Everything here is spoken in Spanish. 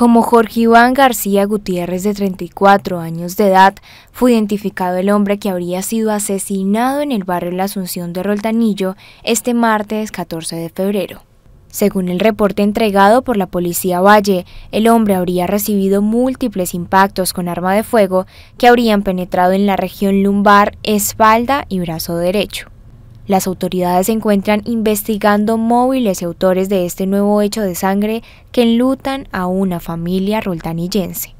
Como Jorge Iván García Gutiérrez, de 34 años de edad, fue identificado el hombre que habría sido asesinado en el barrio La Asunción de Roldanillo este martes 14 de febrero. Según el reporte entregado por la policía Valle, el hombre habría recibido múltiples impactos con arma de fuego que habrían penetrado en la región lumbar, espalda y brazo derecho. Las autoridades se encuentran investigando móviles y autores de este nuevo hecho de sangre que enlutan a una familia roltanillense.